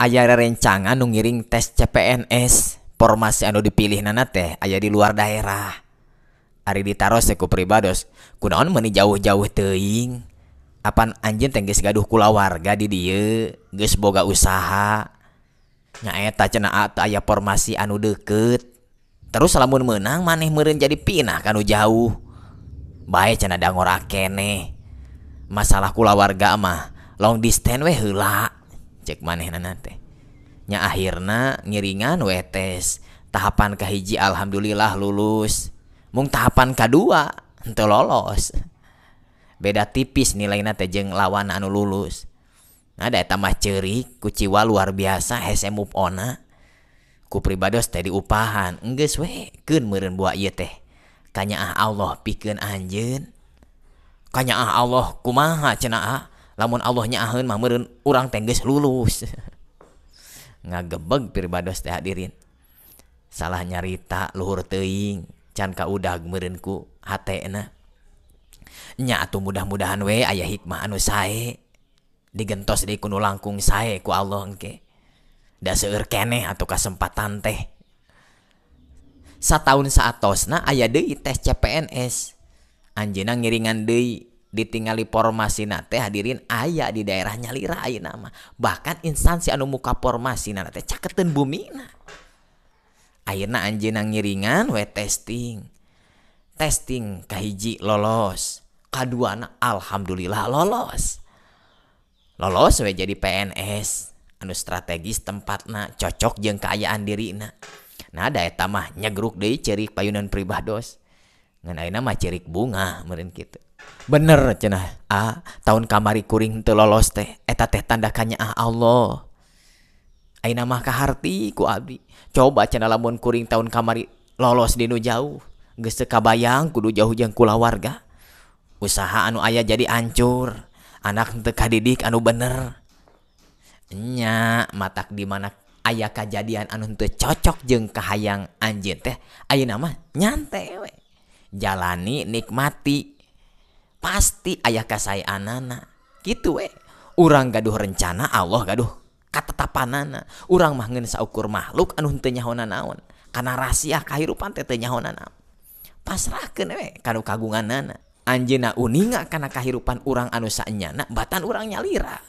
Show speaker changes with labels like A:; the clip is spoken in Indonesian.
A: ayah rencangan nu ngiring tes CPNS formasi anu dipilih nana teh ayah di luar daerah Ari ditaros seku pribados kunaon meni jauh-jauh teing apan anjen tenggis gaduh kula warga di dia geus boga usaha nyaeta cena atau ayah formasi anu deket terus lamun menang maneh meren jadi pinah kanu jauh baik cena dangor akene masalah kula warga mah long distance we heula cek manehna nate nya akhirna ngiringan wetes tahapan kahiji alhamdulillah lulus mung tahapan kedua ente lolos beda tipis nilai nate jeng lawan anu lulus ada nah, tambah ceri kuciwa luar biasa hese move ona ku pribados teh upahan enggak we keun meren buat ieu teh ah Allah anjen, kanya ah Allah kumaha cenah ah Allahnya Ahun mamer urang tengges lulus ngagebeg pribaadosin salah nyarita luhur teing canngka udahmarinku aknya tuh mudah-mudahan wa ayah hikmah anu say digenttos dikun ulangkung sayaku Allah atau kesempatan teh 1 tahun 100 nah aya De tes CPNS anjinang ngiringan Dei ditingali formasi nate hadirin ayah di daerah nyalira ayah nama bahkan instansi anu muka formasi nate caketin bumi na akhirnya anjena ngiringan we testing testing kahiji lolos kadoan alhamdulillah lolos lolos we jadi PNS anu strategis tempat tempatna cocok jeng kayaan diri na nah ada tamah nyegruk deh cerik payunan pribados nama cirik bunga merin kita bener cena tahun kamari kuring tuh lolos teh eta teh tandakannya Allah namakahharku Abi coba channel labun kuring tahun kamari lolos Dinu jauh geseka bayang kudu jauh-jeng kula warga usaha anu ayah jadi ancur anakkadidik anu benernya matak dimana ayah kejadian anu untuk cocok jengngka hayang anjing teh A nama nyantewe jalani nikmati pasti ayah kasai anana gitu we orang gaduh rencana Allah gaduh kata tapanana orang mah ngeun saukur makhluk anu henteu nyahona naon karena rahasia kahirupan teh teu nyahona naon pasrahkeun we kanu kagunganana anjina uninga karena kahirupan orang anu saenyana batan urang nyalira